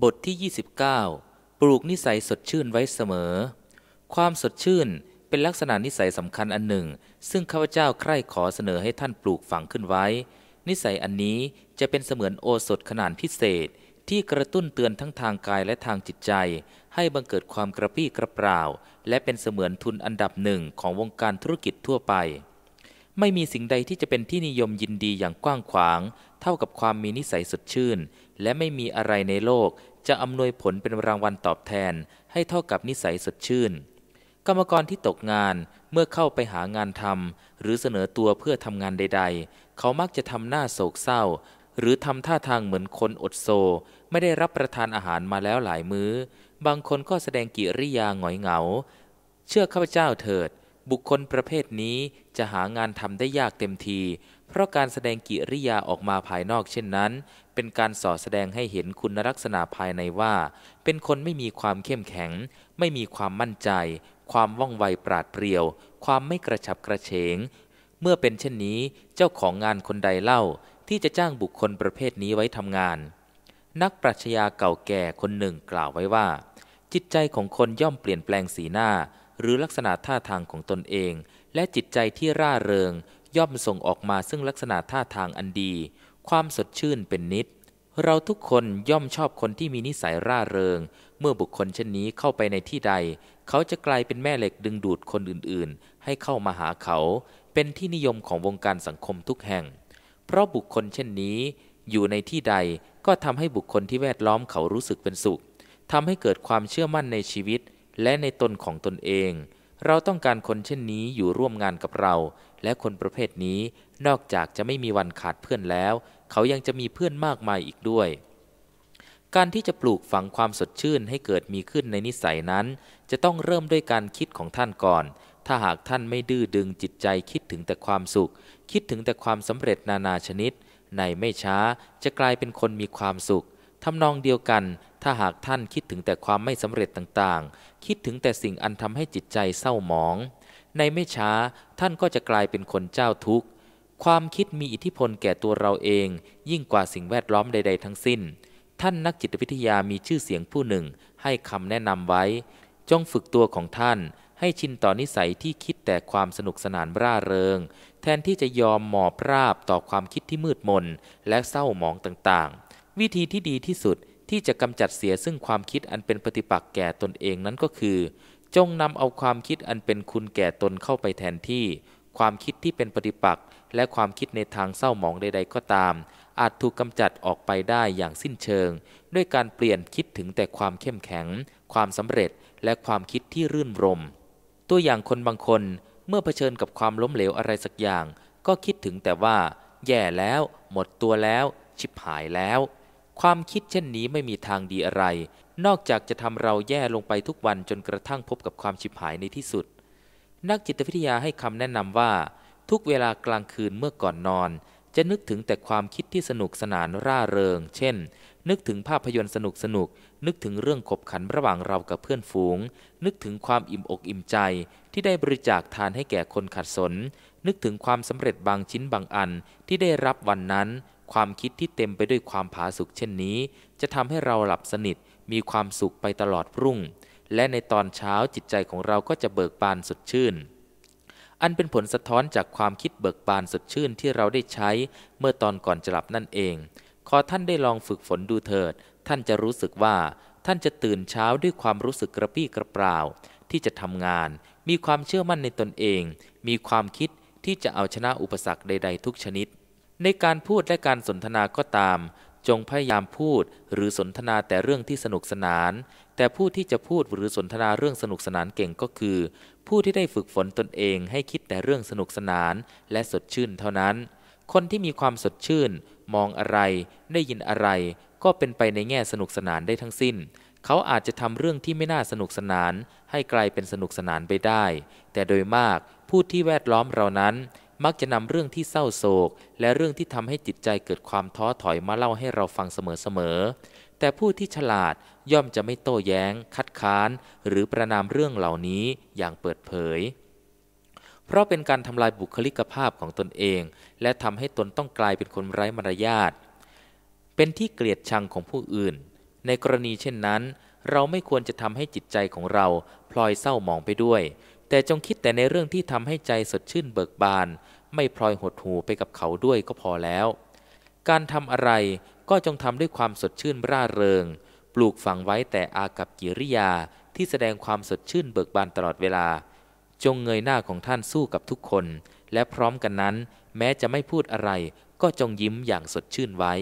บทที่ 29 ปลูกนิสัยสดชื่นไว้เสมอ ความสดชื่นเป็นลักษณะนิสัยสำคัญอันหนึ่ง ซึ่งข้าพเจ้าใคร่ขอเสนอให้ท่านปลูกฝังขึ้นไว้ นิสัยอันนี้จะเป็นเสมือนโอสถขนาดพิเศษ ที่กระตุ้นเตือนทั้งทางกายและทางจิตใจ ให้บังเกิดความกระปี้กระเปร่า และเป็นเสมือนทุนอันดับหนึ่งของวงการธุรกิจทั่วไปไม่มีสิ่งใดที่จะเป็นที่นิยมยินดีอย่างกว้างขวางเท่ากับความมีนิสัยสดชื่น และไม่มีอะไรในโลกจะอำนวยผลเป็นรางวัลตอบแทนให้เท่ากับนิสัยสดชื่น กรรมกรที่ตกงานเมื่อเข้าไปหางานทำหรือเสนอตัวเพื่อทำงานใดๆ เขามักจะทำหน้าโศกเศร้าหรือทำท่าทางเหมือนคนอดโซ ไม่ได้รับประทานอาหารมาแล้วหลายมือ้อ บางคนก็แสดงกิริยาหงอยเหงา เชื่อข้าพเจ้าเถิดบุคคลประเภทนี้จะหางาน ทำ ได้ยากเต็มที เพราะการแสดงกิริยาออกมาภายนอกเช่นนั้น เป็นการสอดแสดงให้เห็นคุณลักษณะภายในว่า เป็นคนไม่มีความเข้มแข็ง ไม่มีความมั่นใจ ความว่องไว ปราดเปรียว ความไม่กระฉับกระเฉง เมื่อเป็นเช่นนี้เจ้าของงานคนใดเล่า ที่จะจ้างบุคคลประเภทนี้ไว้ทำงาน นักปรัชญาเก่าแก่คนหนึ่งกล่าวไว้ว่า จิตใจของคนย่อมเปลี่ยนแปลงสีหน้าหรือลักษณะท่าทางของตนเอง และจิตใจที่ร่าเริง ย่อมส่งออกมาซึ่งลักษณะท่าทางอันดี ความสดชื่นเป็นนิด เราทุกคนย่อมชอบคนที่มีนิสัยร่าเริง เมื่อบุคคลเช่นนี้เข้าไปในที่ใด เขาจะกลายเป็นแม่เหล็กดึงดูดคนอื่นๆ ให้เข้ามาหาเขา เป็นที่นิยมของวงการสังคมทุกแห่ง เพราะบุคคลเช่นนี้ อยู่ในที่ใดก็ทำให้บุคคลที่แวดล้อมเขารู้สึกเป็นสุขทำให้เกิดความเชื่อมั่นในชีวิตและในตนของตนเอง เราต้องการคนเช่นนี้อยู่ร่วมงานกับเรา และคนประเภทนี้ นอกจากจะไม่มีวันขาดเพื่อนแล้ว เขายังจะมีเพื่อนมากมายอีกด้วย การที่จะปลูกฝังความสดชื่นให้เกิดมีขึ้นในนิสัยนั้น จะต้องเริ่มด้วยการคิดของท่านก่อน ถ้าหากท่านไม่ดื้อดึงจิตใจคิดถึงแต่ความสุข คิดถึงแต่ความสำเร็จนานาชนิด ในไม่ช้าจะกลายเป็นคนมีความสุขทำนองเดียวกันถ้าหากท่านคิดถึงแต่ความไม่สำเร็จต่างๆ คิดถึงแต่สิ่งอันทำให้จิตใจเศร้าหมอง ในไม่ช้าท่านก็จะกลายเป็นคนเจ้าทุกข์ ความคิดมีอิทธิพลแก่ตัวเราเอง ยิ่งกว่าสิ่งแวดล้อมใด ๆ ทั้งสิ้น ท่านนักจิตวิทยามีชื่อเสียงผู้หนึ่งให้คำแนะนำไว้ จงฝึกตัวของท่านให้ชินต่อนิสัยที่คิดแต่ความสนุกสนานร่าเริง แทนที่จะยอมหมอบราบต่อความคิดที่มืดมนและเศร้าหมองต่างๆ วิธีที่ดีที่สุดที่จะกำจัดเสียซึ่งความคิดอันเป็นปฏิปักษ์แก่ตนเองนั้นก็คือ จงนำเอาความคิดอันเป็นคุณแก่ตนเข้าไปแทนที่ ความคิดที่เป็นปฏิปักษ์และความคิดในทางเศร้าหมองใดๆก็ตาม อาจถูกกำจัดออกไปได้อย่างสิ้นเชิง ด้วยการเปลี่ยนคิดถึงแต่ความเข้มแข็ง ความสำเร็จ และความคิดที่รื่นรม ตัวอย่างคนบางคนเมื่อเผชิญกับความล้มเหลวอะไรสักอย่าง ก็คิดถึงแต่ว่า แย่แล้ว หมดตัวแล้วชิบหายแล้วความคิดเช่นนี้ไม่มีทางดีอะไร นอกจากจะทำเราแย่ลงไปทุกวันจนกระทั่งพบกับความชิบหายในที่สุด นักจิตวิทยาให้คำแนะนำว่า ทุกเวลากลางคืนเมื่อก่อนนอน จะนึกถึงแต่ความคิดที่สนุกสนานร่าเริง เช่น นึกถึงภาพยนตร์สนุกสนุกนึกถึงเรื่องขบขันระหว่างเรากับเพื่อนฝูง นึกถึงความอิ่มอกอิ่มใจที่ได้บริจาคทานให้แก่คนขัดสน นึกถึงความสำเร็จบางชิ้นบางอันที่ได้รับวันนั้นความคิดที่เต็มไปด้วยความผาสุกเช่นนี้ จะทำให้เราหลับสนิทมีความสุขไปตลอดรุ่ง และในตอนเช้าจิตใจของเราก็จะเบิกบานสดชื่น อันเป็นผลสะท้อนจากความคิดเบิกบานสดชื่นที่เราได้ใช้เมื่อตอนก่อนจะหลับนั่นเอง ขอท่านได้ลองฝึกฝนดูเถิด ท่านจะรู้สึกว่าท่านจะตื่นเช้าด้วยความรู้สึกกระปี้กระเปร่า ที่จะทำงาน มีความเชื่อมั่นในตนเอง มีความคิดที่จะเอาชนะอุปสรรคใดๆทุกชนิดในการพูดและการสนทนาก็ตาม จงพยายามพูดหรือสนทนาแต่เรื่องที่สนุกสนาน แต่ผู้ที่จะพูดหรือสนทนาเรื่องสนุกสนานเก่งก็คือ ผู้ที่ได้ฝึกฝนตนเองให้คิดแต่เรื่องสนุกสนานและสดชื่นเท่านั้น คนที่มีความสดชื่นมองอะไรได้ยินอะไรก็เป็นไปในแง่สนุกสนานได้ทั้งสิ้น เขาอาจจะทำเรื่องที่ไม่น่าสนุกสนานให้กลายเป็นสนุกสนานไปได้ แต่โดยมากผู้ที่แวดล้อมเรานั้นมักจะนำเรื่องที่เศร้าโศก และเรื่องที่ทำให้จิตใจเกิดความท้อถอยมาเล่าให้เราฟังเสมอๆ แต่ผู้ที่ฉลาดย่อมจะไม่โต้แย้ง คัดค้าน หรือประนามเรื่องเหล่านี้อย่างเปิดเผย เพราะเป็นการทำลายบุคลิกภาพของตนเอง และทำให้ตนต้องกลายเป็นคนไร้มารยาทเป็นที่เกลียดชังของผู้อื่น ในกรณีเช่นนั้น เราไม่ควรจะทำให้จิตใจของเราพลอยเศร้าหมองไปด้วยแต่จงคิดแต่ในเรื่องที่ทำให้ใจสดชื่นเบิกบาน ไม่พลอยหดหูไปกับเขาด้วยก็พอแล้ว การทำอะไรก็จงทำด้วยความสดชื่นร่าเริง ปลูกฝังไว้แต่อากับกิริยา ที่แสดงความสดชื่นเบิกบานตลอดเวลา จงเงยหน้าของท่านสู้กับทุกคนและพร้อมกันนั้น แม้จะไม่พูดอะไร ก็จงยิ้มอย่างสดชื่นไว้